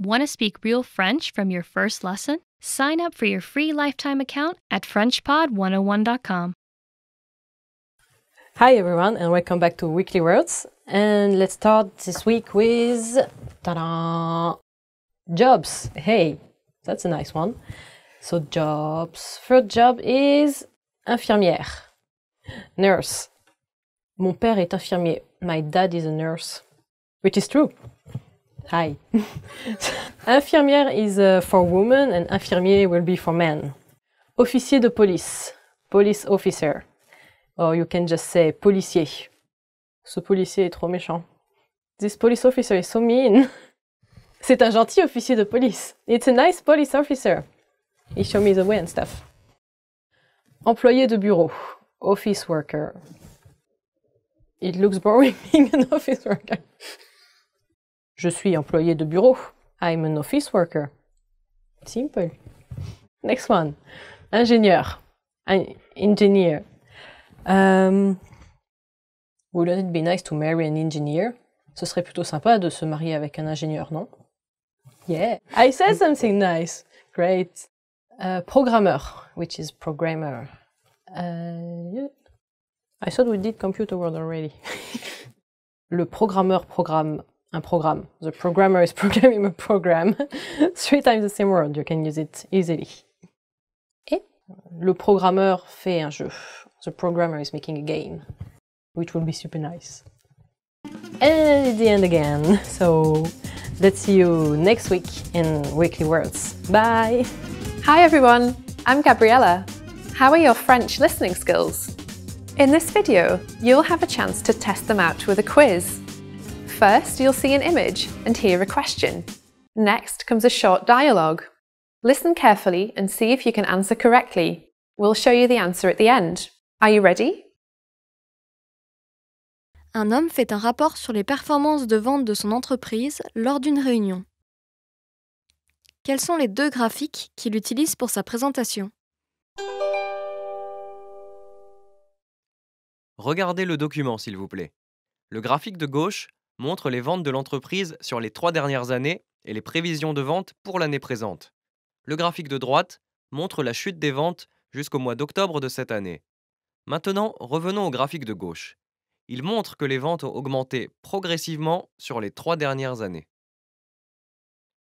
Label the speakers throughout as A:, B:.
A: Want to speak real French from your first lesson? Sign up for your free lifetime account at FrenchPod101.com.
B: Hi, everyone, and welcome back to Weekly Words. And let's start this week with ta-da, jobs. Hey, that's a nice one. So, jobs. First job is infirmière, nurse. Mon père est infirmier. My dad is a nurse, which is true. Hi. Infirmière is uh, for women and infirmier will be for men. Officier de police, police officer. Or you can just say policier. Ce policier est trop méchant. This police officer is so mean. C'est un gentil officier de police. It's a nice police officer. He showed me the way and stuff. Employé de bureau, office worker. It looks boring being an office worker. Je suis employé de bureau. I'm an office worker. Simple. Next one. Ingénieur. engineer. Euh, wouldn't it be nice to marry an engineer? Ce serait plutôt sympa de se marier avec un ingénieur, non? Yeah. I said something nice. Great. Programmer, euh, programmeur, which is programmer. Euh, I thought we did computer world already. Le programmeur programme a program. The programmer is programming a program. Three times the same word, you can use it easily. Et le programmeur fait un jeu. The programmer is making a game, which will be super nice. And it's the end again. So let's see you next week in Weekly Words. Bye! Hi everyone, I'm Gabriella. How are your French listening skills? In this video, you'll have a chance to test them out with a quiz. Un homme fait un
C: rapport sur les performances de vente de son entreprise lors d'une réunion. Quels sont les deux graphiques qu'il utilise pour sa présentation
D: Regardez le document, s'il vous plaît. Le graphique de gauche montre les ventes de l'entreprise sur les trois dernières années et les prévisions de vente pour l'année présente. Le graphique de droite montre la chute des ventes jusqu'au mois d'octobre de cette année. Maintenant, revenons au graphique de gauche. Il montre que les ventes ont augmenté progressivement sur les trois dernières années.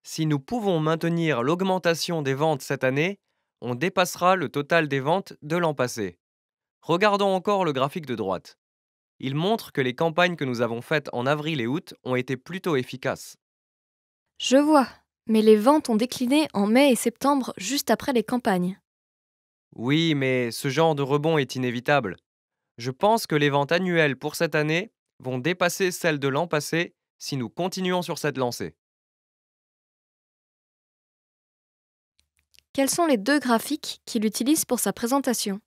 D: Si nous pouvons maintenir l'augmentation des ventes cette année, on dépassera le total des ventes de l'an passé. Regardons encore le graphique de droite. Il montre que les campagnes que nous avons faites en avril et août ont été plutôt efficaces.
C: Je vois, mais les ventes ont décliné en mai et septembre juste après les campagnes.
D: Oui, mais ce genre de rebond est inévitable. Je pense que les ventes annuelles pour cette année vont dépasser celles de l'an passé si nous continuons sur cette lancée.
E: Quels sont les deux graphiques qu'il utilise pour sa présentation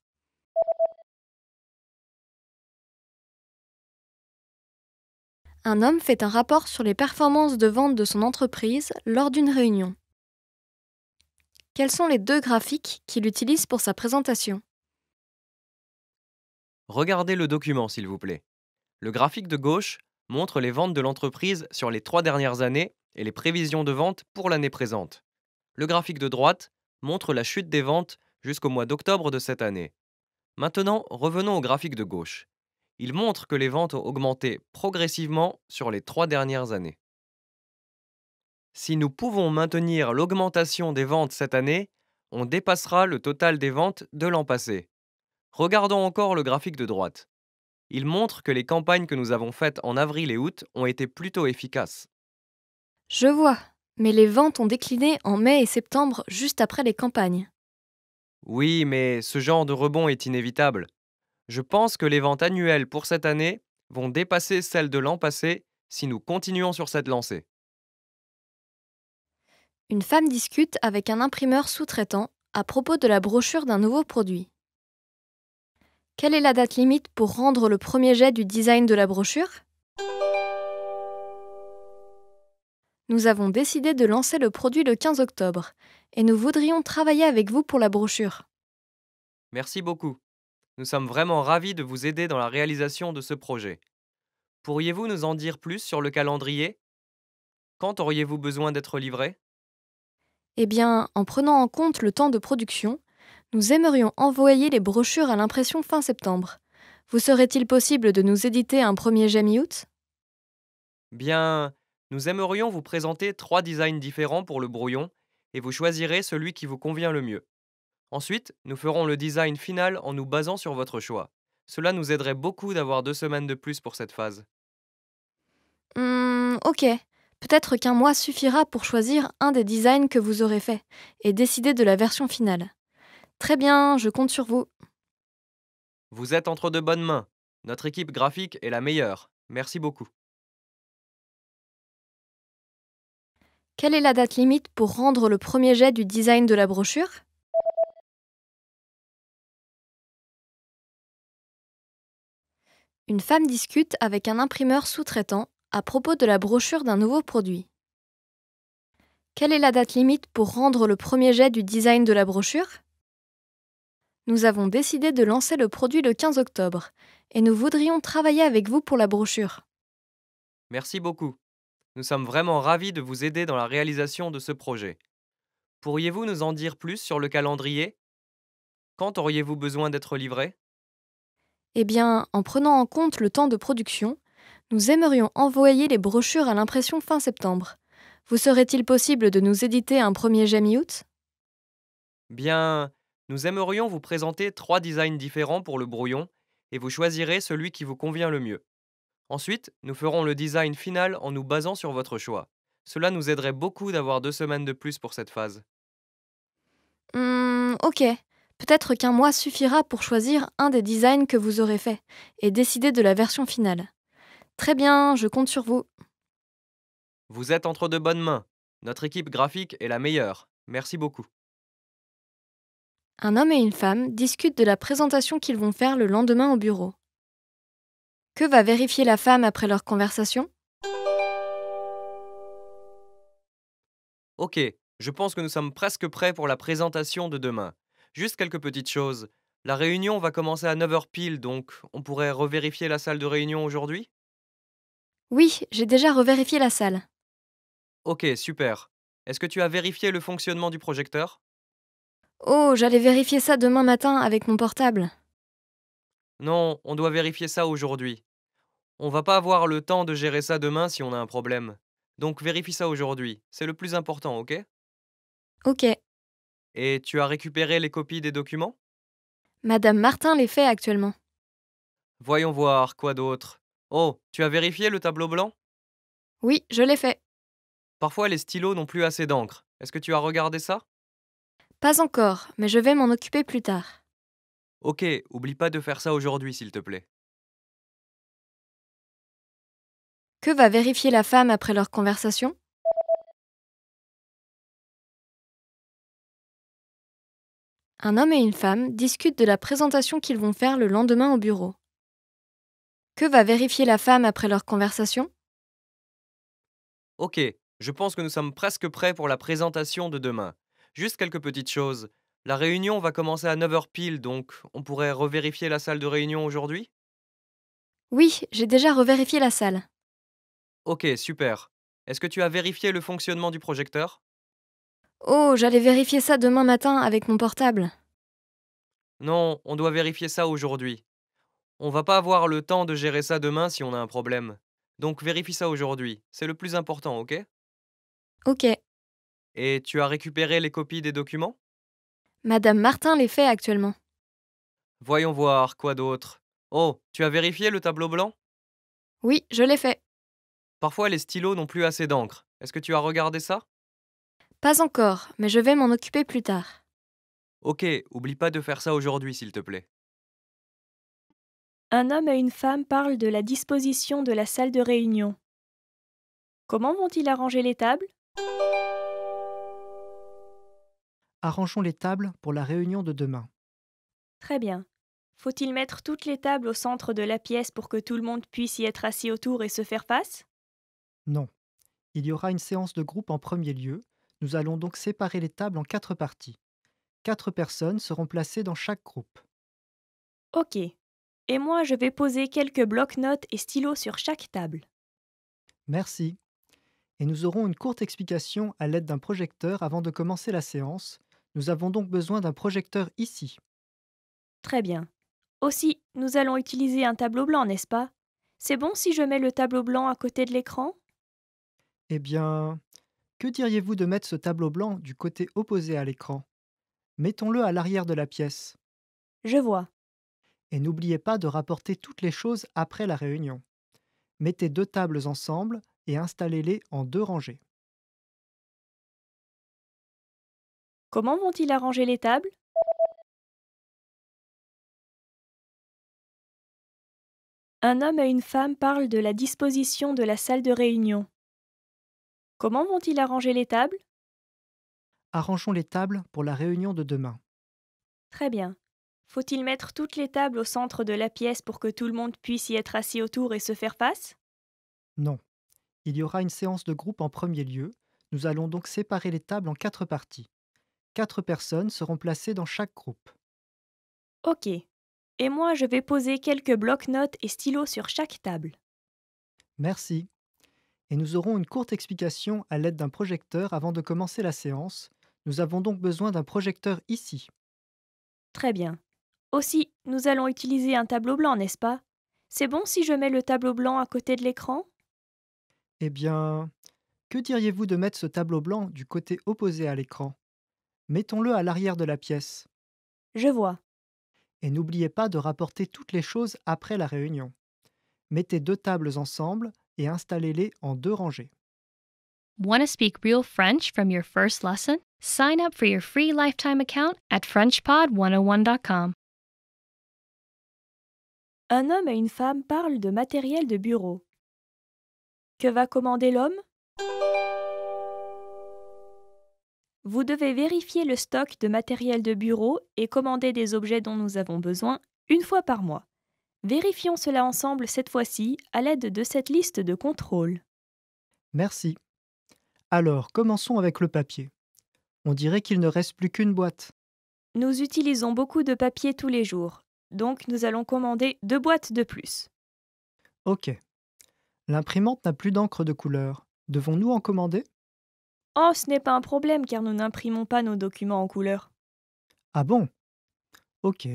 E: un homme fait un rapport sur les performances de vente de son entreprise
C: lors d'une réunion. Quels sont les deux graphiques qu'il utilise pour sa présentation
D: Regardez le document, s'il vous plaît. Le graphique de gauche montre les ventes de l'entreprise sur les trois dernières années et les prévisions de vente pour l'année présente. Le graphique de droite montre la chute des ventes jusqu'au mois d'octobre de cette année. Maintenant, revenons au graphique de gauche il montre que les ventes ont augmenté progressivement sur les trois dernières années. Si nous pouvons maintenir l'augmentation des ventes cette année, on dépassera le total des ventes de l'an passé. Regardons encore le graphique de droite. Il montre que les campagnes que nous avons faites en avril et août ont été plutôt efficaces.
C: Je vois, mais les ventes ont décliné en mai et septembre juste après les campagnes.
D: Oui, mais ce genre de rebond est inévitable. Je pense que les ventes annuelles pour cette année vont dépasser celles de l'an passé si nous continuons sur cette lancée.
C: Une femme discute avec un imprimeur sous-traitant à propos de la brochure d'un nouveau produit. Quelle est la date limite pour rendre le premier jet du design de la brochure Nous avons décidé de lancer le produit le 15 octobre et nous voudrions travailler avec vous pour la brochure.
D: Merci beaucoup. Nous sommes vraiment ravis de vous aider dans la réalisation de ce projet. Pourriez-vous nous en dire plus sur le calendrier Quand auriez-vous besoin d'être livré
C: Eh bien, en prenant en compte le temps de production, nous aimerions envoyer les brochures à l'impression fin septembre. Vous serait-il possible de nous éditer un premier jet août
D: Bien, nous aimerions vous présenter trois designs différents pour le brouillon et vous choisirez celui qui vous convient le mieux. Ensuite, nous ferons le design final en nous basant sur votre choix. Cela nous aiderait beaucoup d'avoir deux semaines de plus pour cette phase.
C: Hum, ok. Peut-être qu'un mois suffira pour choisir un des designs que vous aurez fait et décider de la version finale. Très bien, je compte
E: sur vous.
D: Vous êtes entre de bonnes mains. Notre équipe graphique est la meilleure. Merci beaucoup.
E: Quelle est la date limite pour rendre le premier jet du design de la brochure une femme discute avec un imprimeur sous-traitant à propos de la brochure d'un nouveau produit.
C: Quelle est la date limite pour rendre le premier jet du design de la brochure Nous avons décidé de lancer le produit le 15 octobre et nous voudrions travailler avec vous pour la brochure.
D: Merci beaucoup. Nous sommes vraiment ravis de vous aider dans la réalisation de ce projet. Pourriez-vous nous en dire plus sur le calendrier Quand auriez-vous besoin d'être livré
C: eh bien, en prenant en compte le temps de production, nous aimerions envoyer les brochures à l'impression fin septembre. Vous serait-il possible de nous éditer un premier jet août
D: Bien, nous aimerions vous présenter trois designs différents pour le brouillon et vous choisirez celui qui vous convient le mieux. Ensuite, nous ferons le design final en nous basant sur votre choix. Cela nous aiderait beaucoup d'avoir deux semaines de plus pour cette phase.
C: Hum, ok. Peut-être qu'un mois suffira pour choisir un des designs que vous aurez fait et décider de la version finale. Très bien, je compte sur vous.
D: Vous êtes entre de bonnes mains. Notre équipe graphique est la meilleure. Merci beaucoup.
C: Un homme et une femme discutent de la présentation qu'ils vont faire le lendemain au bureau. Que va vérifier la femme après leur conversation
D: Ok, je pense que nous sommes presque prêts pour la présentation de demain. Juste quelques petites choses. La réunion va commencer à 9h pile, donc on pourrait revérifier la salle de réunion aujourd'hui
C: Oui, j'ai déjà revérifié la salle.
D: Ok, super. Est-ce que tu as vérifié le fonctionnement du projecteur
C: Oh, j'allais vérifier ça demain matin avec mon portable.
D: Non, on doit vérifier ça aujourd'hui. On va pas avoir le temps de gérer ça demain si on a un problème. Donc vérifie ça aujourd'hui, c'est le plus important, ok Ok. Et tu as récupéré les copies des documents
C: Madame Martin les fait actuellement.
D: Voyons voir, quoi d'autre Oh, tu as vérifié le tableau blanc
C: Oui, je l'ai fait.
D: Parfois les stylos n'ont plus assez d'encre. Est-ce que tu as regardé ça
C: Pas encore, mais je vais m'en occuper plus tard.
D: Ok, oublie pas de faire ça aujourd'hui, s'il te plaît.
E: Que va vérifier la femme après leur conversation Un homme et une femme discutent de la présentation qu'ils vont faire le lendemain au bureau. Que va vérifier la femme
C: après leur conversation
D: Ok, je pense que nous sommes presque prêts pour la présentation de demain. Juste quelques petites choses. La réunion va commencer à 9h pile, donc on pourrait revérifier la salle de réunion aujourd'hui
C: Oui, j'ai déjà revérifié la salle.
D: Ok, super. Est-ce que tu as vérifié le fonctionnement du projecteur
C: Oh, j'allais vérifier ça demain matin avec mon portable.
D: Non, on doit vérifier ça aujourd'hui. On va pas avoir le temps de gérer ça demain si on a un problème. Donc vérifie ça aujourd'hui. C'est le plus important, ok Ok. Et tu as récupéré les copies des documents
C: Madame Martin les fait actuellement.
D: Voyons voir, quoi d'autre Oh, tu as vérifié le tableau blanc
C: Oui, je l'ai fait.
D: Parfois les stylos n'ont plus assez d'encre. Est-ce que tu as regardé ça
C: Pas encore, mais je vais m'en occuper plus tard.
D: Ok, oublie pas de faire ça aujourd'hui, s'il te plaît.
A: Un homme et une femme parlent de la disposition de la salle de réunion. Comment vont-ils arranger les tables
F: Arrangeons les tables pour la réunion de demain.
A: Très bien. Faut-il mettre toutes les tables au centre de la pièce pour que tout le monde puisse y être assis autour et se faire face
F: Non. Il y aura une séance de groupe en premier lieu. Nous allons donc séparer les tables en quatre parties. Quatre personnes seront placées dans chaque groupe.
A: Ok. Et moi, je vais poser quelques blocs-notes et stylos sur chaque table.
F: Merci. Et nous aurons une courte explication à l'aide d'un projecteur avant de commencer la séance. Nous avons donc besoin d'un projecteur ici.
A: Très bien. Aussi, nous allons utiliser un tableau blanc, n'est-ce pas C'est bon si je mets le tableau blanc à côté de l'écran
F: Eh bien, que diriez-vous de mettre ce tableau blanc du côté opposé à l'écran mettons-le à l'arrière de la pièce. Je vois. Et n'oubliez pas de rapporter toutes les choses après la réunion.
E: Mettez deux tables ensemble et installez-les en deux rangées. Comment vont-ils arranger les tables Un homme et une femme parlent de la disposition de la salle de réunion. Comment vont-ils arranger les tables
F: Arrangeons les tables pour la réunion de demain.
A: Très bien. Faut-il mettre toutes les tables au centre de la pièce pour que tout le monde puisse y être assis autour et se faire face
F: Non. Il y aura une séance de groupe en premier lieu. Nous allons donc séparer les tables en quatre parties. Quatre personnes seront placées dans chaque groupe.
A: Ok. Et moi, je vais poser quelques blocs-notes et stylos sur chaque table.
F: Merci. Et nous aurons une courte explication à l'aide d'un projecteur avant de commencer la séance, nous avons donc besoin d'un projecteur ici.
A: Très bien. Aussi, nous allons utiliser un tableau blanc, n'est-ce pas C'est bon si je mets le tableau blanc à côté de l'écran
F: Eh bien, que diriez-vous de mettre ce tableau blanc du côté opposé à l'écran Mettons-le à l'arrière de la pièce. Je vois. Et n'oubliez pas de rapporter toutes les choses après la réunion. Mettez deux tables ensemble et installez-les en deux rangées.
A: Sign up for your free lifetime account at FrenchPod101.com.
E: Un homme et une femme parlent de matériel de bureau. Que va commander l'homme
A: Vous devez vérifier le stock de matériel de bureau et commander des objets dont nous avons besoin une fois par mois. Vérifions cela ensemble cette fois-ci à l'aide de cette liste de contrôle.
F: Merci. Alors, commençons avec le papier. On dirait qu'il ne reste plus qu'une boîte.
A: Nous utilisons beaucoup de papier tous les jours, donc nous allons commander deux boîtes de plus.
F: Ok. L'imprimante n'a plus d'encre de couleur. Devons-nous en commander
A: Oh, ce n'est pas un problème car nous n'imprimons pas nos documents en couleur.
F: Ah bon Ok.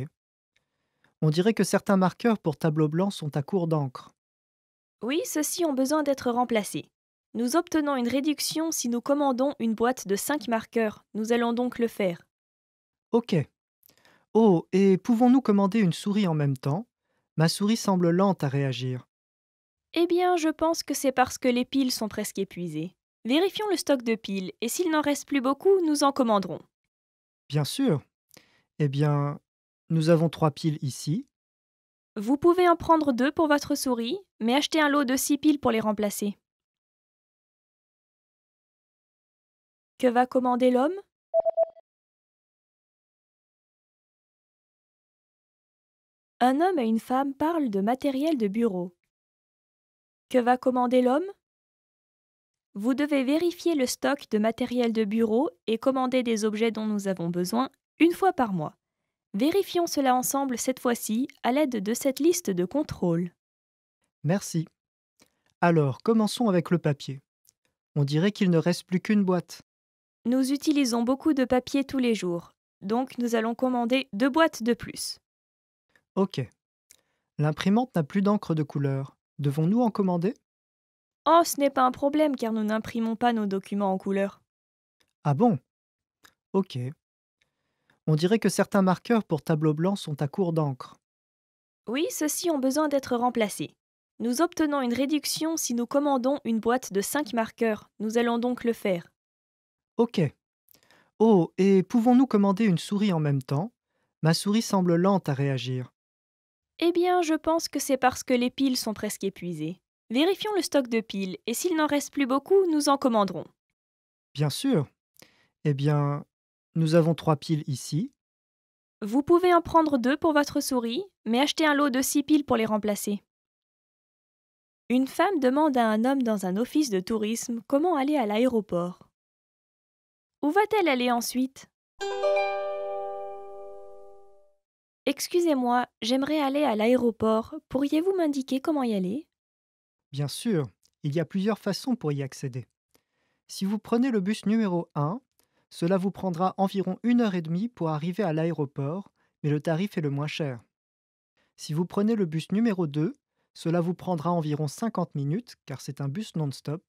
F: On dirait que certains marqueurs pour tableau blanc sont à court d'encre.
A: Oui, ceux-ci ont besoin d'être remplacés. Nous obtenons une réduction si nous commandons une boîte de cinq marqueurs. Nous allons donc le faire.
F: Ok. Oh, et pouvons-nous commander une souris en même temps Ma souris semble lente à réagir.
A: Eh bien, je pense que c'est parce que les piles sont presque épuisées. Vérifions le stock de piles, et s'il n'en reste plus beaucoup, nous en commanderons.
F: Bien sûr. Eh bien, nous avons trois piles ici.
E: Vous pouvez en prendre deux pour votre souris, mais achetez un lot de six piles pour les remplacer. Que va commander l'homme Un homme et une femme parlent de matériel de bureau.
A: Que va commander l'homme Vous devez vérifier le stock de matériel de bureau et commander des objets dont nous avons besoin une fois par mois. Vérifions cela ensemble cette fois-ci à l'aide de cette liste de contrôle.
F: Merci. Alors, commençons avec le papier. On dirait qu'il ne reste plus qu'une boîte.
A: Nous utilisons beaucoup de papier tous les jours, donc nous allons commander deux boîtes de plus.
F: Ok. L'imprimante n'a plus d'encre de couleur. Devons-nous en
A: commander Oh, ce n'est pas un problème car nous n'imprimons pas nos documents en couleur.
F: Ah bon Ok. On dirait que certains marqueurs pour tableau blanc sont à court d'encre.
A: Oui, ceux-ci ont besoin d'être remplacés. Nous obtenons une réduction si nous commandons une boîte de cinq marqueurs. Nous allons donc le faire.
F: Ok. Oh, et pouvons-nous commander une souris en même temps Ma souris semble lente à réagir.
A: Eh bien, je pense que c'est parce que les piles sont presque épuisées. Vérifions le stock de piles, et s'il n'en reste plus beaucoup, nous en commanderons.
F: Bien sûr. Eh bien, nous avons trois piles ici.
A: Vous pouvez en prendre deux pour votre souris, mais achetez un lot de six piles pour les remplacer. Une femme demande à un homme dans un office de tourisme comment aller à l'aéroport. Où va-t-elle aller ensuite Excusez-moi, j'aimerais aller à l'aéroport. Pourriez-vous m'indiquer comment y aller
F: Bien sûr, il y a plusieurs façons pour y accéder. Si vous prenez le bus numéro 1, cela vous prendra environ une heure et demie pour arriver à l'aéroport, mais le tarif est le moins cher. Si vous prenez le bus numéro 2, cela vous prendra environ 50 minutes, car c'est un bus non-stop,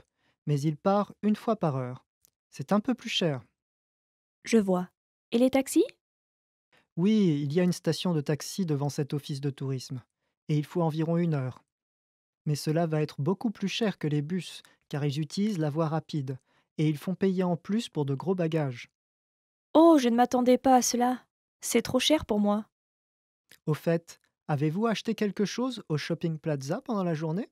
F: mais il part une fois par heure. C'est un peu plus cher. Je vois. Et les taxis Oui, il y a une station de taxi devant cet office de tourisme, et il faut environ une heure. Mais cela va être beaucoup plus cher que les bus, car ils utilisent la voie rapide, et ils font payer en plus pour de gros bagages.
A: Oh, je ne m'attendais pas à cela. C'est trop cher pour moi.
F: Au fait, avez-vous acheté quelque chose au Shopping Plaza pendant la journée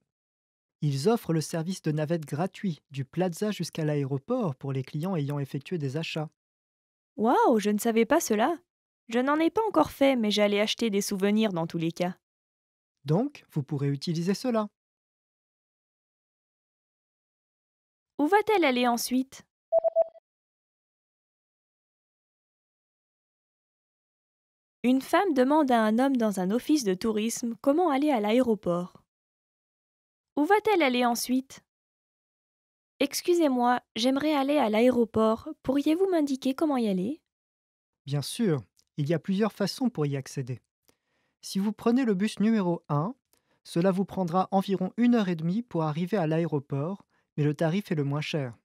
F: ils offrent le service de navette gratuit du plaza jusqu'à l'aéroport pour les clients ayant effectué
A: des achats. Waouh, je ne savais pas cela. Je n'en ai pas encore fait, mais j'allais
E: acheter des souvenirs dans tous les cas.
F: Donc, vous pourrez utiliser cela.
E: Où va-t-elle aller ensuite Une femme demande à un homme dans un office de tourisme comment aller à l'aéroport. Où
A: va-t-elle aller ensuite Excusez-moi, j'aimerais aller à l'aéroport. Pourriez-vous m'indiquer comment y aller
F: Bien sûr, il y a plusieurs façons pour y accéder. Si vous prenez le bus numéro 1, cela vous prendra environ une heure et demie pour arriver à l'aéroport, mais le tarif est le moins cher.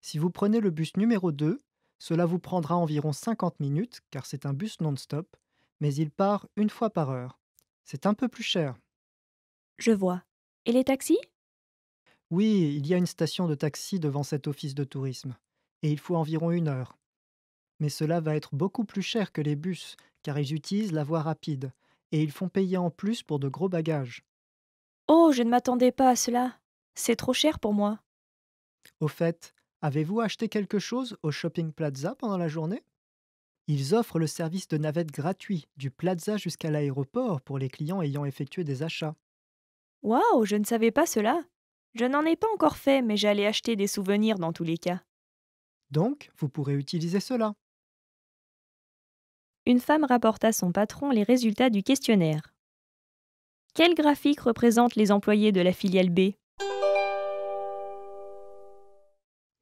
F: Si vous prenez le bus numéro 2, cela vous prendra environ 50 minutes, car c'est un bus non-stop, mais il part une fois par heure. C'est un peu plus cher. Je vois. Et les taxis Oui, il y a une station de taxi devant cet office de tourisme, et il faut environ une heure. Mais cela va être beaucoup plus cher que les bus, car ils utilisent la voie rapide, et ils font payer en plus pour de gros bagages.
A: Oh, je ne m'attendais pas à cela. C'est trop cher pour moi.
F: Au fait, avez-vous acheté quelque chose au Shopping Plaza pendant la journée Ils offrent le service de navette gratuit du Plaza jusqu'à l'aéroport pour les clients ayant effectué des achats.
A: Waouh, je ne savais pas cela. Je n'en ai pas encore fait, mais j'allais acheter des souvenirs dans tous les cas. Donc, vous pourrez utiliser cela. Une femme rapporta à son patron les résultats du questionnaire. Quel graphique représente les employés de la filiale B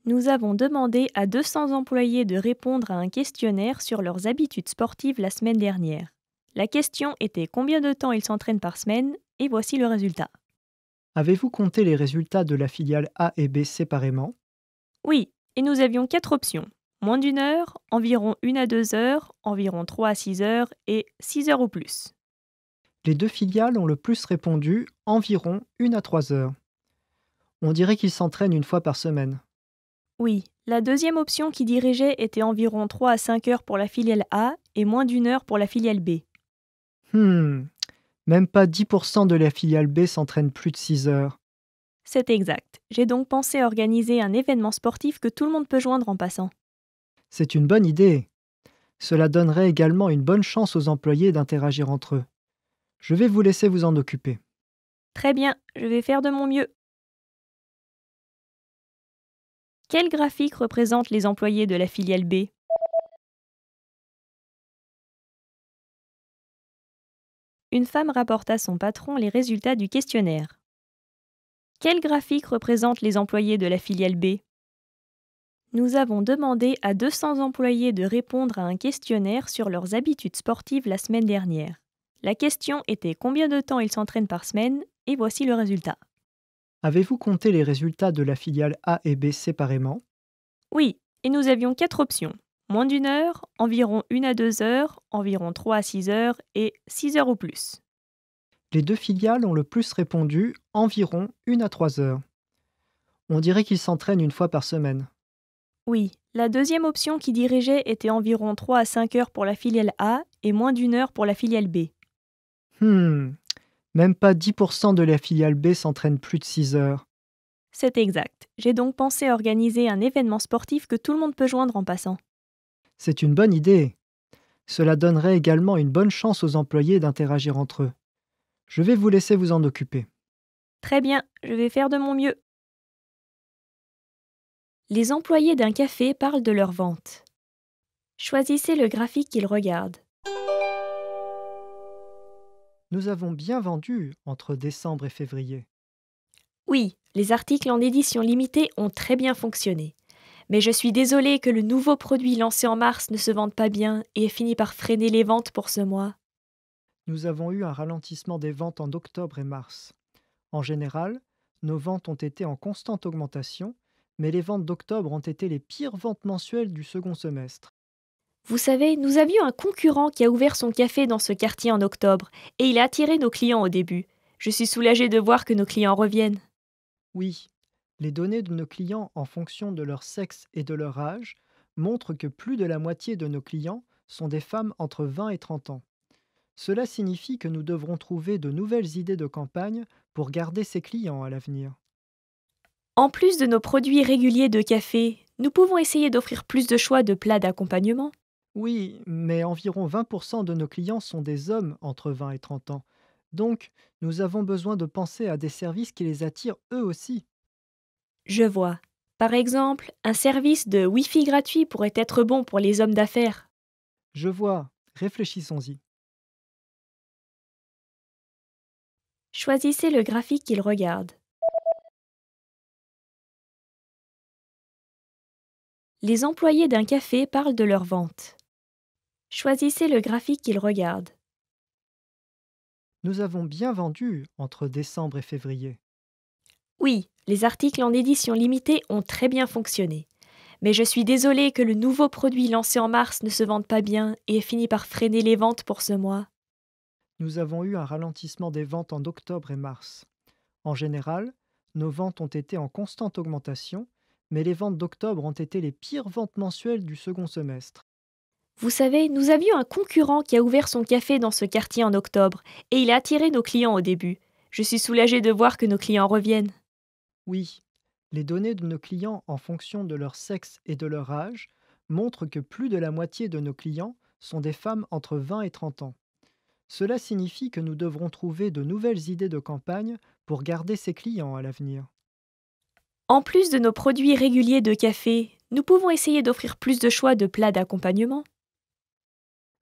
A: Nous avons demandé à 200 employés de répondre à un questionnaire sur leurs habitudes sportives la semaine dernière. La question était combien de temps ils s'entraînent par semaine et voici le résultat.
F: Avez-vous compté les résultats de la filiale A et B séparément
A: Oui, et nous avions quatre options. Moins d'une heure, environ une à deux heures, environ trois à six heures et six heures ou plus.
F: Les deux filiales ont le plus répondu environ une à trois heures. On dirait qu'ils s'entraînent une fois par semaine.
A: Oui, la deuxième option qui dirigeait était environ 3 à 5 heures pour la filiale A et moins d'une heure pour la filiale B.
F: Hmm, même pas 10% de la filiale B s'entraîne plus de 6 heures.
A: C'est exact. J'ai donc pensé organiser un événement sportif que tout le monde peut joindre en passant.
F: C'est une bonne idée. Cela donnerait également une bonne chance aux employés d'interagir entre eux. Je vais vous laisser vous en occuper.
A: Très bien, je vais faire de mon
E: mieux. Quel graphique représente les employés de la filiale B une femme rapporte à son patron les résultats du questionnaire.
A: Quel graphique représente les employés de la filiale B Nous avons demandé à 200 employés de répondre à un questionnaire sur leurs habitudes sportives la semaine dernière. La question était combien de temps ils s'entraînent par semaine et voici le résultat.
F: Avez-vous compté les résultats de la filiale A et B séparément
A: Oui, et nous avions quatre options moins d'une heure, environ une à deux heures, environ trois à six heures et six heures ou plus.
F: Les deux filiales ont le plus répondu environ une à trois heures. On dirait qu'ils s'entraînent une fois par semaine.
A: Oui, la deuxième option qui dirigeait était environ 3 à 5 heures pour la filiale A et moins d'une heure pour la filiale B.
F: Hmm, même pas 10% de la filiale B s'entraîne plus de 6 heures.
A: C'est exact. J'ai donc pensé organiser un événement sportif que tout le monde peut joindre en passant.
F: C'est une bonne idée. Cela donnerait également une bonne chance aux employés d'interagir entre eux. Je vais vous laisser vous en occuper.
A: Très bien, je vais faire de mon mieux. Les employés d'un café parlent de leur vente. Choisissez le graphique qu'ils regardent. Nous avons bien
F: vendu entre décembre et février.
A: Oui, les articles en édition limitée ont très bien fonctionné. Mais je suis désolée que le nouveau produit lancé en mars ne se vende pas bien et ait fini par freiner les ventes pour ce mois.
F: Nous avons eu un ralentissement des ventes en octobre et mars. En général, nos ventes ont été en constante augmentation, mais les ventes d'octobre ont été les pires ventes mensuelles
A: du second semestre. Vous savez, nous avions un concurrent qui a ouvert son café dans ce quartier en octobre, et il a attiré nos clients au début. Je suis soulagée de voir que nos clients reviennent. Oui,
F: les données de nos clients en fonction de leur sexe et de leur âge montrent que plus de la moitié de nos clients sont des femmes entre 20 et 30 ans. Cela signifie que nous devrons trouver de nouvelles idées de campagne pour garder ces clients à l'avenir.
A: En plus de nos produits réguliers de café, nous pouvons essayer d'offrir plus de choix de plats d'accompagnement.
F: Oui, mais environ 20% de nos clients sont des hommes entre 20 et 30 ans. Donc, nous avons besoin de penser à des services qui les attirent
A: eux aussi. Je vois. Par exemple, un service de Wi-Fi gratuit
E: pourrait être bon pour les hommes d'affaires. Je vois. Réfléchissons-y. Choisissez le graphique qu'ils regardent. Les employés d'un café parlent de leur vente. Choisissez le graphique qu'ils regardent.
F: Nous avons bien vendu entre décembre et février.
A: Oui, les articles en édition limitée ont très bien fonctionné. Mais je suis désolée que le nouveau produit lancé en mars ne se vende pas bien et ait fini par freiner les ventes pour ce mois.
F: Nous avons eu un ralentissement des ventes en octobre et mars. En général, nos ventes ont été en constante augmentation, mais les ventes d'octobre ont été les pires ventes
A: mensuelles du second semestre. Vous savez, nous avions un concurrent qui a ouvert son café dans ce quartier en octobre, et il a attiré nos clients au début. Je suis soulagée de voir que nos clients reviennent. Oui,
F: les données de nos clients en fonction de leur sexe et de leur âge montrent que plus de la moitié de nos clients sont des femmes entre 20 et 30 ans. Cela signifie que nous devrons trouver de nouvelles idées de campagne pour garder ces clients à l'avenir.
A: En plus de nos produits réguliers de café, nous pouvons essayer d'offrir plus de choix de plats d'accompagnement.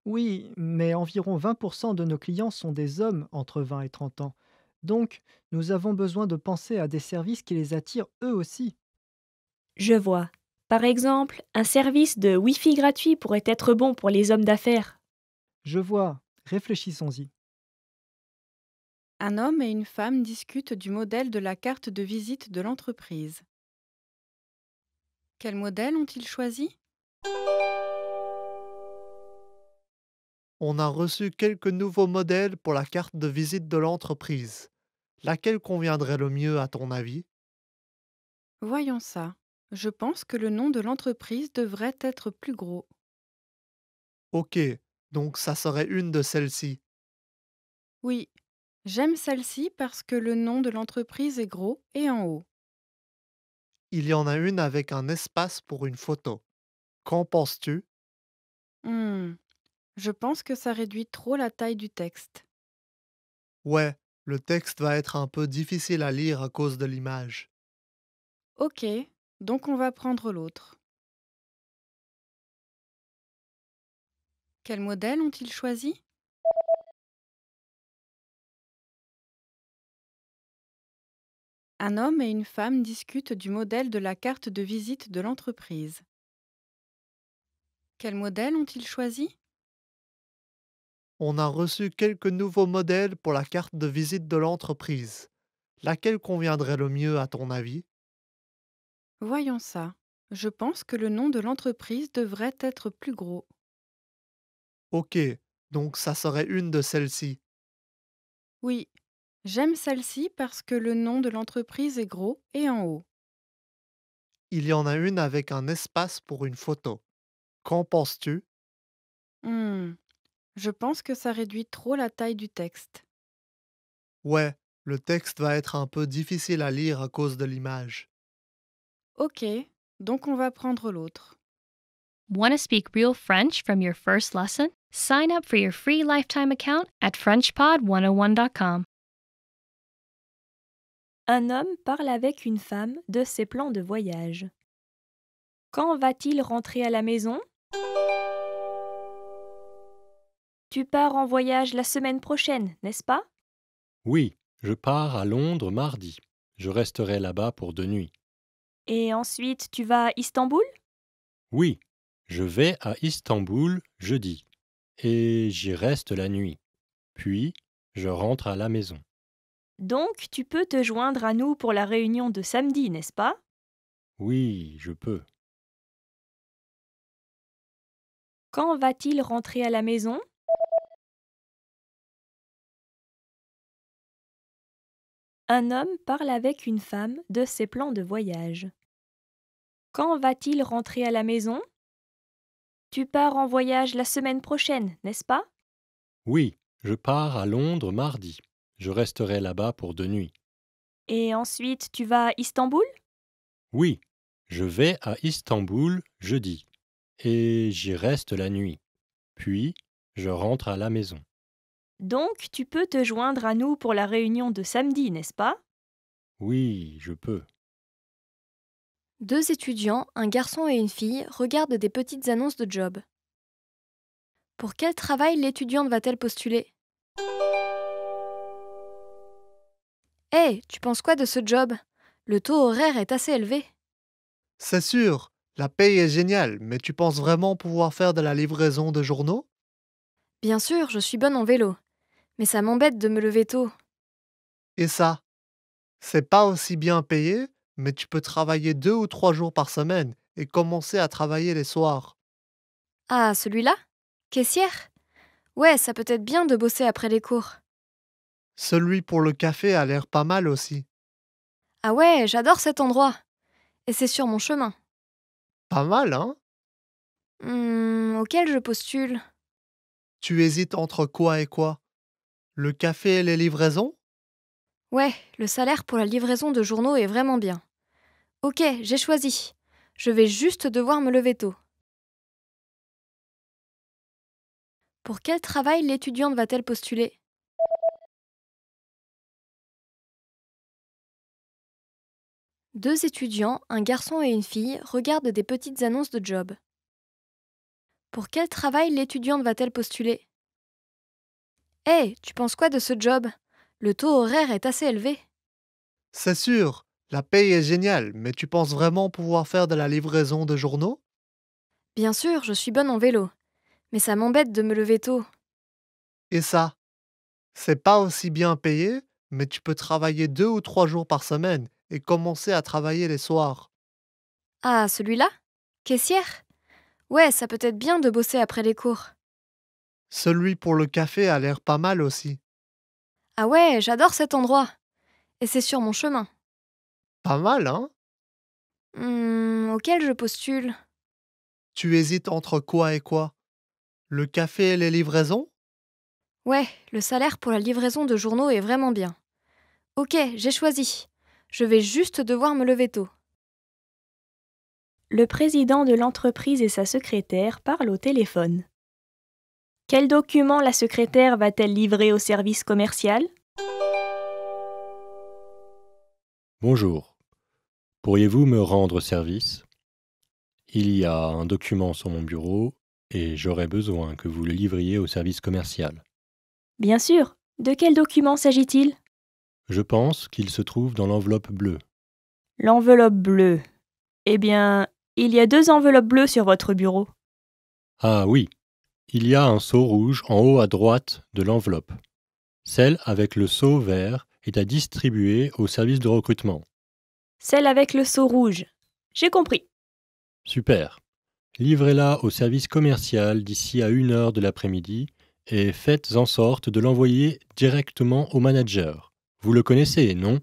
F: Oui, mais environ 20% de nos clients sont des hommes entre 20 et 30 ans, donc, nous avons besoin de penser à des
A: services qui les attirent eux aussi. Je vois. Par exemple, un service de Wi-Fi gratuit pourrait être bon pour les hommes d'affaires. Je vois. Réfléchissons-y.
G: Un homme et une femme discutent du modèle de la carte de visite de l'entreprise. Quel modèle ont-ils choisi
H: On a reçu quelques nouveaux modèles pour la carte de visite de l'entreprise. Laquelle conviendrait le mieux à ton avis
G: Voyons ça. Je pense que le nom de l'entreprise devrait être plus gros.
H: Ok, donc ça serait une de celles-ci.
G: Oui, j'aime celle-ci parce que le nom de l'entreprise est gros et en haut.
H: Il y en a une avec un espace pour une photo. Qu'en penses-tu
G: Hmm, Je pense que ça réduit trop la taille du texte.
H: Ouais, le texte va être un peu difficile à lire à cause de
E: l'image. Ok, donc on va prendre l'autre. Quel modèle ont-ils choisi Un homme et une femme discutent du modèle de la carte de visite de l'entreprise.
G: Quel modèle ont-ils choisi
H: on a reçu quelques nouveaux modèles pour la carte de visite de l'entreprise. Laquelle conviendrait le mieux à ton avis
G: Voyons ça. Je pense que le nom de l'entreprise devrait être plus gros.
H: Ok, donc ça serait une de celles-ci.
G: Oui, j'aime celle-ci parce que le nom de l'entreprise est gros et en haut.
H: Il y en a une avec un espace pour une photo. Qu'en penses-tu
G: hmm. Je pense que ça réduit trop la taille du texte.
H: Ouais, le texte va être un peu difficile à lire à cause de l'image.
G: Ok, donc on va prendre l'autre.
E: Want speak real French from your first lesson? Sign up for your free lifetime account at FrenchPod101.com. Un
A: homme parle avec une femme de ses plans de voyage. Quand va-t-il rentrer à la maison? Tu pars en voyage la semaine prochaine, n'est-ce pas
I: Oui, je pars à Londres mardi. Je resterai là-bas pour deux nuits.
A: Et ensuite, tu vas à Istanbul
I: Oui, je vais à Istanbul jeudi. Et j'y reste la nuit. Puis, je rentre à la maison.
A: Donc, tu peux te joindre à nous pour la
E: réunion de samedi, n'est-ce pas
I: Oui, je peux.
E: Quand va-t-il rentrer à la maison un homme parle avec une femme de ses plans de voyage. Quand va-t-il rentrer à la maison
A: Tu pars en voyage la semaine prochaine, n'est-ce pas
I: Oui, je pars à Londres mardi. Je resterai là-bas pour deux nuits.
A: Et ensuite, tu vas à Istanbul
I: Oui, je vais à Istanbul jeudi. Et j'y reste la nuit. Puis, je rentre à la maison.
A: Donc, tu peux te joindre à nous pour la réunion de samedi, n'est-ce pas
I: Oui, je peux.
C: Deux étudiants, un garçon et une fille, regardent des petites annonces de job. Pour quel travail l'étudiante va-t-elle postuler Hé, eh, tu penses quoi de ce job Le taux horaire est assez élevé.
H: C'est sûr, la paye est géniale, mais tu penses vraiment pouvoir faire de la livraison de journaux
C: Bien sûr, je suis bonne en vélo. Mais ça m'embête de me lever tôt.
H: Et ça C'est pas aussi bien payé, mais tu peux travailler deux ou trois jours par semaine et commencer à travailler les soirs.
C: Ah, celui-là Caissière Ouais, ça peut être bien de bosser après les cours.
H: Celui pour le café a l'air pas mal aussi.
C: Ah ouais, j'adore cet endroit. Et c'est sur mon chemin.
H: Pas mal, hein
C: Hum, Auquel je postule
H: tu hésites entre quoi et quoi Le café et les livraisons
C: Ouais, le salaire pour la livraison de journaux est vraiment bien. Ok, j'ai choisi. Je vais juste devoir me lever tôt.
E: Pour quel travail l'étudiante va-t-elle postuler Deux étudiants, un garçon et une fille, regardent des petites annonces de job.
C: Pour quel travail l'étudiante va-t-elle postuler Hé, eh, tu penses quoi de ce job Le taux horaire est assez élevé.
H: C'est sûr, la paye est géniale, mais tu penses vraiment pouvoir faire de la livraison de journaux
C: Bien sûr, je suis bonne en vélo, mais ça m'embête de me lever tôt.
H: Et ça C'est pas aussi bien payé, mais tu peux travailler deux ou trois jours par semaine et commencer à travailler les soirs.
C: Ah, celui-là Caissière Ouais, ça peut être bien de bosser après les cours.
H: Celui pour le café a l'air pas mal aussi.
C: Ah ouais, j'adore cet endroit. Et c'est sur mon chemin.
H: Pas mal, hein
C: Hum, Auquel je postule
H: Tu hésites entre quoi et quoi Le café et les livraisons
C: Ouais, le salaire pour la livraison de journaux est vraiment bien. Ok, j'ai choisi. Je vais juste devoir me lever tôt le président de l'entreprise et sa
A: secrétaire parlent au téléphone. Quel document la secrétaire va-t-elle livrer au service commercial
I: Bonjour. Pourriez-vous me rendre service Il y a un document sur mon bureau et j'aurais besoin que vous le livriez au service commercial.
E: Bien
A: sûr. De quel document s'agit-il
I: Je pense qu'il se trouve dans l'enveloppe bleue.
A: L'enveloppe bleue. Eh bien, il y a deux enveloppes bleues sur votre bureau.
I: Ah oui, il y a un seau rouge en haut à droite de l'enveloppe. Celle avec le seau vert est à distribuer au service de recrutement.
A: Celle avec le seau rouge. J'ai compris.
I: Super. Livrez-la au service commercial d'ici à une heure de l'après-midi et faites en sorte de l'envoyer directement au manager. Vous le connaissez, non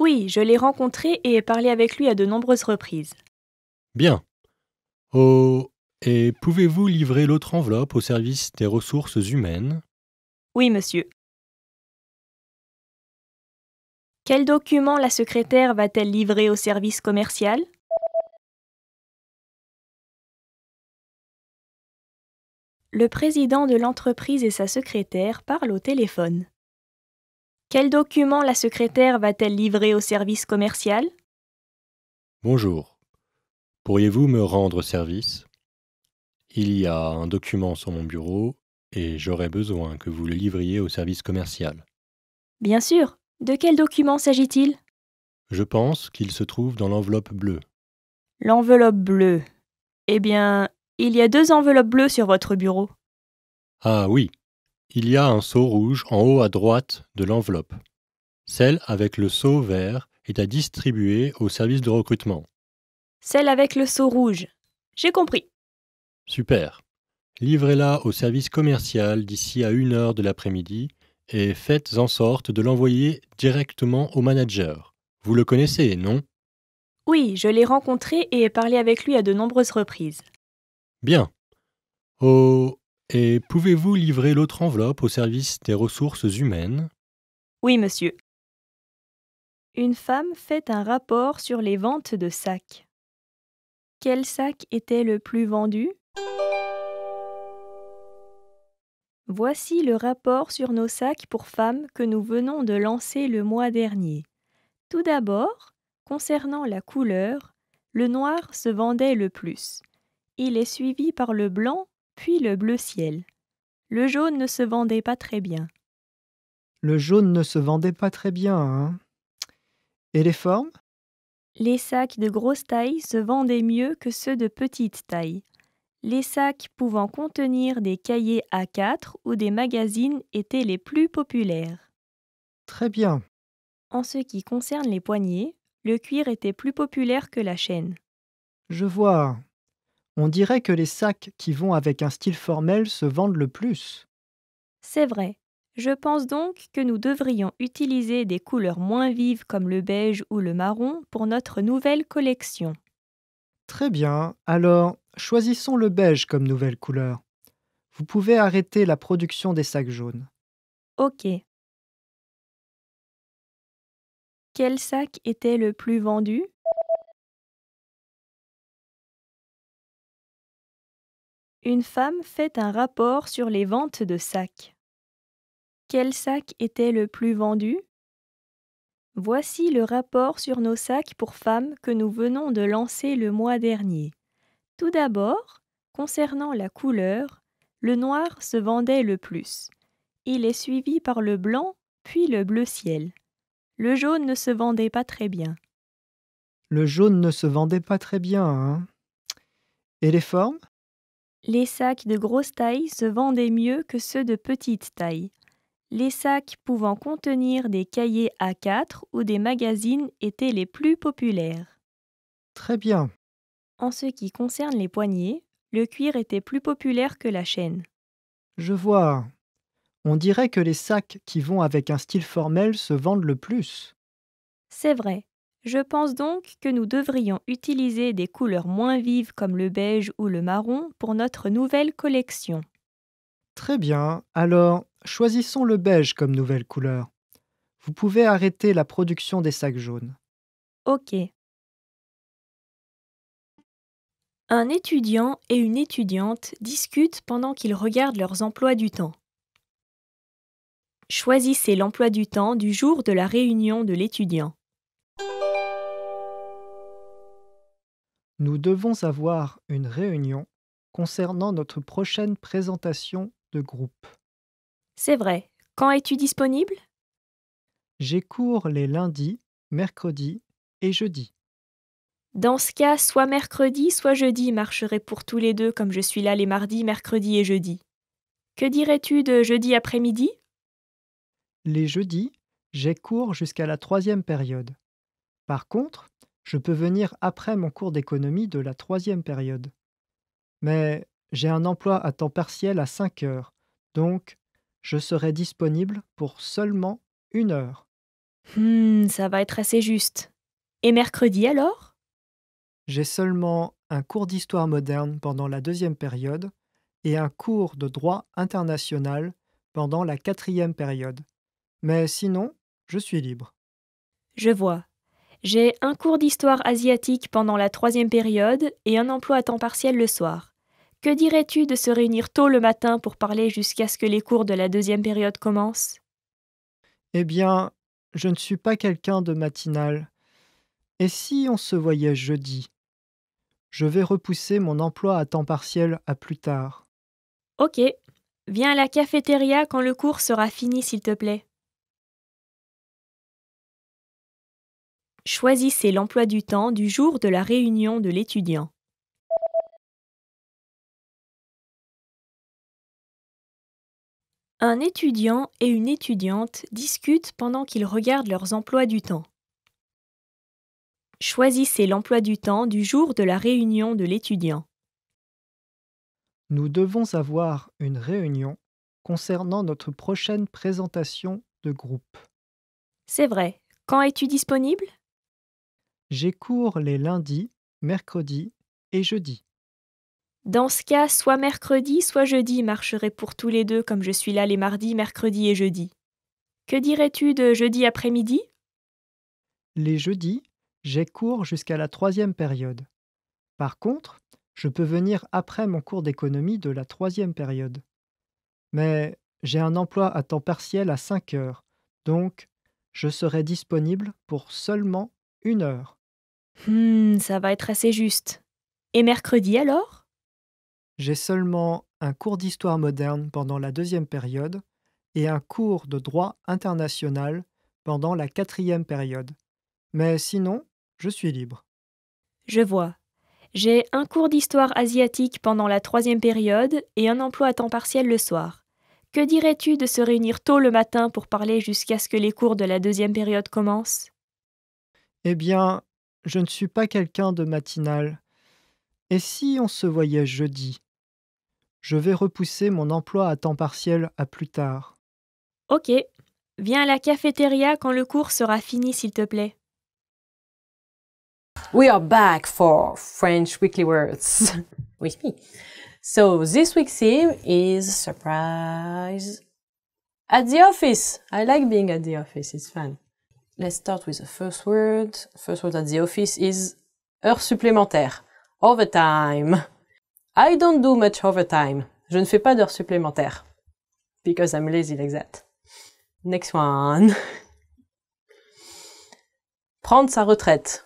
A: Oui, je l'ai rencontré et ai parlé avec lui à de nombreuses reprises.
I: Bien. Oh, et pouvez-vous livrer l'autre enveloppe au service des ressources humaines
E: Oui, monsieur. Quel document la secrétaire va-t-elle livrer au service commercial Le président de l'entreprise et sa secrétaire parlent
A: au téléphone. Quel document la secrétaire va-t-elle livrer au service commercial
I: Bonjour. Pourriez-vous me rendre service Il y a un document sur mon bureau et j'aurais besoin que vous le livriez au service commercial.
A: Bien sûr. De quel document s'agit-il
I: Je pense qu'il se trouve dans l'enveloppe bleue.
A: L'enveloppe bleue. Eh bien, il y a deux enveloppes bleues sur votre bureau.
I: Ah oui. Il y a un seau rouge en haut à droite de l'enveloppe. Celle avec le seau vert est à distribuer au service de recrutement.
A: Celle avec le seau rouge. J'ai compris.
I: Super. Livrez-la au service commercial d'ici à une heure de l'après-midi et faites en sorte de l'envoyer directement au manager. Vous le connaissez, non
A: Oui, je l'ai rencontré et ai parlé avec lui à de nombreuses reprises.
I: Bien. Oh, et pouvez-vous livrer l'autre enveloppe au service des ressources humaines
A: Oui, monsieur. Une femme fait un rapport sur les ventes de sacs. Quel sac était le plus vendu Voici le rapport sur nos sacs pour femmes que nous venons de lancer le mois dernier. Tout d'abord, concernant la couleur, le noir se vendait le plus. Il est suivi par le blanc, puis le bleu ciel. Le jaune ne se vendait pas très bien.
F: Le jaune ne se vendait pas très bien, hein Et les formes
A: les sacs de grosse taille se vendaient mieux que ceux de petite taille. Les sacs pouvant contenir des cahiers A4 ou des magazines étaient les plus populaires. Très bien. En ce qui concerne les poignées, le cuir était plus populaire que la chaîne.
F: Je vois. On dirait que les sacs qui vont avec un style formel se vendent le plus.
A: C'est vrai. Je pense donc que nous devrions utiliser des couleurs moins vives comme le beige ou le marron pour notre nouvelle collection.
F: Très bien, alors choisissons le beige comme nouvelle couleur. Vous pouvez arrêter la production des sacs jaunes.
E: Ok. Quel sac était le plus vendu Une femme fait un rapport sur les ventes de sacs.
A: Quel sac était le plus vendu Voici le rapport sur nos sacs pour femmes que nous venons de lancer le mois dernier. Tout d'abord, concernant la couleur, le noir se vendait le plus. Il est suivi par le blanc, puis le bleu ciel. Le jaune ne se vendait pas très bien.
F: Le jaune ne se vendait pas très bien, hein Et les formes
A: Les sacs de grosse taille se vendaient mieux que ceux de petite taille. Les sacs pouvant contenir des cahiers A4 ou des magazines étaient les plus populaires. Très bien. En ce qui concerne les poignées, le cuir était plus populaire que la chaîne.
F: Je vois. On dirait que les sacs qui vont avec un style formel se vendent le plus.
A: C'est vrai. Je pense donc que nous devrions utiliser des couleurs moins vives comme le beige ou le marron pour notre nouvelle collection.
F: Très bien. Alors, choisissons le beige comme nouvelle couleur. Vous pouvez arrêter la production des sacs jaunes.
E: Ok. Un étudiant et une étudiante discutent pendant qu'ils regardent leurs emplois du temps.
A: Choisissez l'emploi du temps du jour de la réunion de l'étudiant.
F: Nous devons avoir une réunion concernant notre prochaine présentation de groupe.
A: C'est vrai. Quand es-tu disponible
F: J'ai cours les lundis, mercredis
A: et jeudis. Dans ce cas, soit mercredi, soit jeudi marcherait pour tous les deux comme je suis là les mardis, mercredis et jeudis. Que dirais-tu de jeudi après-midi
F: Les jeudis, j'ai cours jusqu'à la troisième période. Par contre, je peux venir après mon cours d'économie de la troisième période. Mais j'ai un emploi à temps partiel à 5 heures, donc je serai disponible pour seulement une heure.
A: Hmm, ça va être assez juste. Et mercredi alors
F: J'ai seulement un cours d'histoire moderne pendant la deuxième période et un cours de droit international pendant la quatrième période. Mais sinon, je suis libre.
A: Je vois. J'ai un cours d'histoire asiatique pendant la troisième période et un emploi à temps partiel le soir. Que dirais-tu de se réunir tôt le matin pour parler jusqu'à ce que les cours de la deuxième période commencent
F: Eh bien, je ne suis pas quelqu'un de matinal. Et si on se voyait jeudi Je vais repousser mon emploi à temps partiel à plus tard.
E: Ok. Viens à la cafétéria quand le cours sera fini, s'il te plaît. Choisissez l'emploi du temps du jour de la réunion de l'étudiant. Un étudiant et une étudiante discutent pendant qu'ils regardent leurs emplois du temps.
A: Choisissez l'emploi du temps du jour de la réunion de l'étudiant.
F: Nous devons avoir une réunion concernant notre prochaine
A: présentation de groupe. C'est vrai. Quand es-tu disponible
F: J'ai cours les lundis, mercredis et jeudis.
A: Dans ce cas, soit mercredi, soit jeudi marcherait pour tous les deux comme je suis là les mardis, mercredis et jeudi. Que dirais-tu de jeudi après-midi
F: Les jeudis, j'ai cours jusqu'à la troisième période. Par contre, je peux venir après mon cours d'économie de la troisième période. Mais j'ai un emploi à temps partiel à 5 heures, donc je serai disponible pour seulement une heure.
A: Hmm, ça va être assez juste. Et mercredi alors
F: j'ai seulement un cours d'histoire moderne pendant la deuxième période et un cours de droit international pendant la quatrième période. Mais sinon, je suis libre.
A: Je vois. J'ai un cours d'histoire asiatique pendant la troisième période et un emploi à temps partiel le soir. Que dirais-tu de se réunir tôt le matin pour parler jusqu'à ce que les cours de la deuxième période commencent
F: Eh bien, je ne suis pas quelqu'un de matinal. Et si on se voyait jeudi je vais repousser mon emploi à temps partiel à plus tard.
A: Ok. Viens à la cafétéria quand le cours sera fini, s'il te plaît.
B: We are back for French weekly words with me. So this week's theme is surprise at the office. I like being at the office. It's fun. Let's start with the first word. First word at the office is heure supplémentaire. Overtime. I don't do much overtime. Je ne fais pas d'heures supplémentaires. Because I'm lazy like that. Next one. Prendre sa retraite.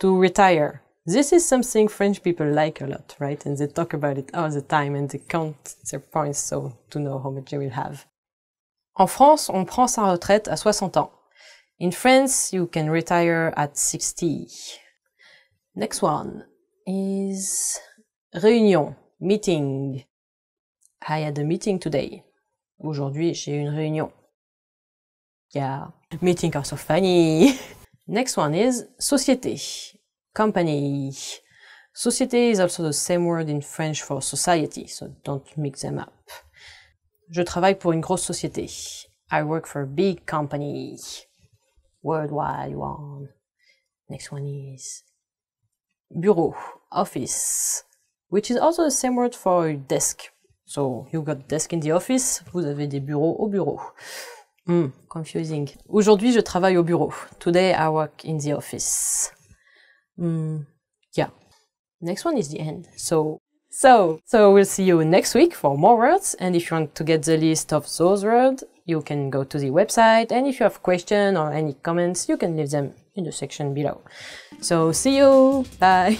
B: To retire. This is something French people like a lot, right? And they talk about it all the time and they count their points so to know how much they will have. En France, on prend sa retraite à 60 ans. In France, you can retire at 60. Next one is Réunion, meeting. I had a meeting today. Aujourd'hui, j'ai une réunion. Yeah, meeting are so funny. Next one is société, company. Société is also the same word in French for society, so don't mix them up. Je travaille pour une grosse société. I work for a big company. Worldwide one. Next one is bureau, office. which is also the same word for desk. So you got desk in the office, vous avez des bureaux au bureau. Hmm, confusing. Aujourd'hui, je travaille au bureau. Today, I work in the office. Hmm, yeah. Next one is the end. So, so, so we'll see you next week for more words. And if you want to get the list of those words, you can go to the website. And if you have questions or any comments, you can leave them in the section below. So see you. Bye.